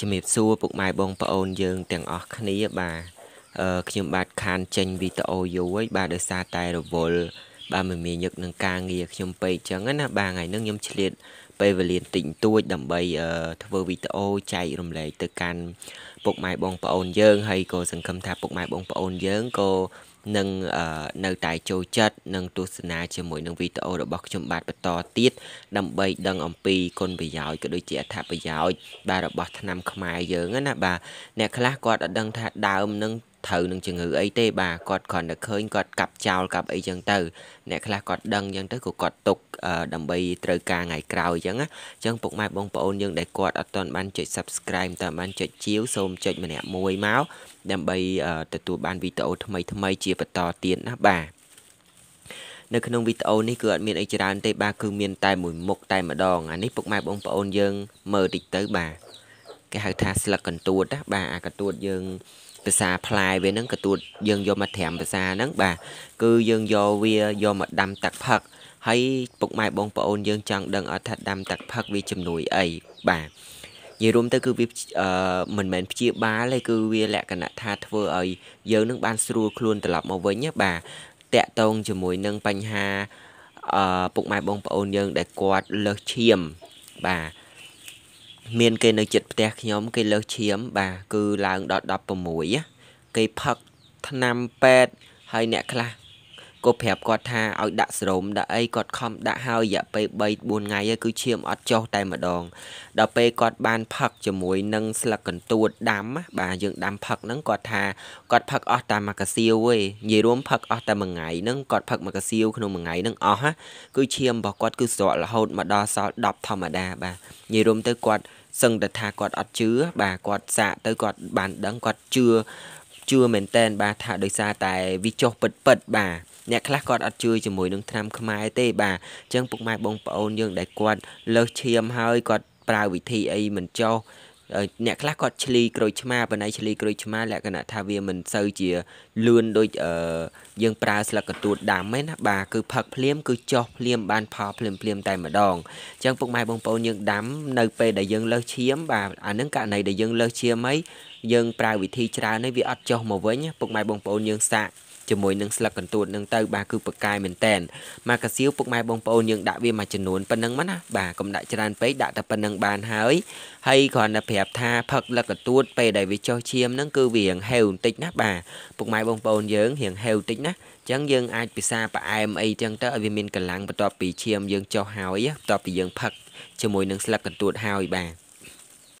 ជំរាបសួរពុកម៉ែបងប្អូនយើង ទាំងអស់គ្នាបាទអឺខ្ញុំបាទខានចេញវីដេអូយូរហើយបាទដោយសារតែរវល់បាទមិនមានញឹកនឹងការងារខ្ញុំពេកចឹងណាបាទថ្ងៃនេះខ្ញុំឆ្លៀតពេលវេលាតិចតួចដើម្បីធ្វើវីដេអូចែករំលែកទៅកាន់ពុកម៉ែបងប្អូនយើងហើយក៏សង្ឃឹមថាពុកម៉ែបងប្អូនយើងក៏នឹងនៅតែចូលចិត្តនិង ទស្សនាជាមួយនឹងវីដេអូរបស់ខ្ញុំបាទបន្តទៀតដើម្បីដឹងអំពីគុណប្រយោជន៍ក៏ដូចជាអត្ថប្រយោជន៍បាទរបស់ថ្នាំខ្មែរយើងណាបាទអ្នកខ្លះគាត់អត់ដឹងថាដើមនឹងត្រូវនឹងជំងឺអីទេបាទគាត់គ្រាន់តែឃើញគាត់កាប់ចោលកាប់អីចឹងទៅអ្នកខ្លះគាត់ដឹងចឹងទៅក៏គាត់ទុកដើម្បីត្រូវការថ្ងៃក្រោយចឹងណាចឹងពុកម៉ែបងប្អូនយើងដែលគាត់អត់ទាន់បានចុច Subscribe តើបានចុចជាវសូមចុចម្នាក់មួយមកដើម្បីទទួលបាន វីដេអូថ្មី ថ្មី ជាបន្តទៀតណាបាទនៅក្នុងវីដេអូនេះគឺអត់មានអីច្រើនទេបាទគឺមានតែមួយមុខតែម្ដងអានេះពុកម៉ែបងប្អូនយើងមើលតិចទៅបាទគេហៅថាស្លឹកកន្ទួតណាបាទអាកន្ទួតយើងភាសាផ្លែវាហ្នឹងក៏ទួតយើងយកមកត្រាំភាសាហ្នឹងបាទគឺយើងយកវាយកមកដាំទឹកផឹក ហើយពុកម៉ែបងប្អូនយើងចង់ដឹងអត់ថាដាំទឹកផឹកវាជំនួយអីបាទនិយាយរួមទៅគឺវាមិនមែនព្យាបាលទេគឺវាលក្ខណៈថាធ្វើឲ្យយើងនឹងបានស្រួលខ្លួនត្រឡប់មកវិញណាបាទតាក់តងជាមួយនឹងបញ្ហាអឺពុកម៉ែបងប្អូនយើងដែលគាត់លើសឈាមបាទមានគេនៅចិត្តផ្ទះខ្ញុំគេលើសឈាមបាទគឺឡើងដល់16គេផឹកថ្នាំពេទ្យហើយអ្នកខ្លះក៏ប្រាប់គាត់ថាឲ្យដាក់សរោមដាក់អីគាត់ខំដាក់ហើយរយៈពេល3 4ថ្ងៃហើយគឺឈាមអត់ចុះតែម្ដង ដល់ពេលគាត់បានផឹកជាមួយនឹងស្លឹកកន្ទួតដាំបាទយើងដាំផឹកហ្នឹងគាត់ថាគាត់ផឹកអស់តាមមួយកាសៀវឯងនិយាយរួមផឹកអស់តែមួយថ្ងៃហ្នឹងគាត់ផឹកមួយកសៀវក្នុងមួយថ្ងៃហ្នឹងអស់ណាគឺឈាមរបស់គាត់គឺស្រក់រហូតមកដល់សល់10ធម្មតា បាទនិយាយរួមទៅគាត់សឹងតែថាគាត់អត់ជឿបាទគាត់សាកទៅគាត់បានដឹងគាត់ជឿជឿមែនតែនបាទថាដោយសារតែវាចុះពិតពិតបាទអ្នកខ្លះគាត់អត់ជឿជាមួយនឹងឆ្នាំខ្មែរទេបាទអញ្ចឹងពុកម៉ែបងប្អូនយើងដែលគាត់លើសឈាមហើយគាត់ប្រើវិធីអីមិនចុះអ្នកខ្លះគាត់ឆ្លី ក្រូចឆ្មាបណ្ដៃឆ្លីក្រូចឆ្មា លក្ខណៈថាវាមិនសូវជាលឿនដូចយើងប្រើស្លឹកកន្ទួតដាំឯណាបាទគឺផឹកភ្លាម គឺចុះភ្លាមបានផលភ្លាមភ្លាមតែម្ដងអញ្ចឹងពុកម៉ែបងប្អូនយើងដាំនៅពេលដែលយើង លើសឈាមបាទអានឹងករណីដែលយើងលើសឈាមអីយើងប្រើវិធីច្រើននេះវាអត់ចុះមកវិញពុកម៉ែបងប្អូនយើងសាកជាមួយនឹងស្លឹកកន្ទួតនឹងទៅបាទគឺប្រកាយមែនតែនមកកាសៀវពុកម៉ែបងប្អូនយើងដាក់វាមួយចំនួនប៉ុណ្ណឹងមកណាបាទកុំដាក់ច្រើនពេកដាក់តែប៉ុណ្ណឹងបានហើយហើយគ្រាន់តែប្រាប់ថាផឹកលឹកកន្ទួតពេលដែលវាចុះឈាមនឹងគឺវារៀងហេវបន្តិចណាបាទពុកម៉ែបងប្អូនយើងរៀងហេវបន្តិចណាចឹងយើងអាចពិសាផ្អែមអីចឹងទៅឲ្យវាមានកម្លាំងបន្ទាប់ពីឈាមយើងចុះហើយបន្ទាប់ពីយើងផឹកជាមួយនឹងស្លឹកកន្ទួតហើយបាទ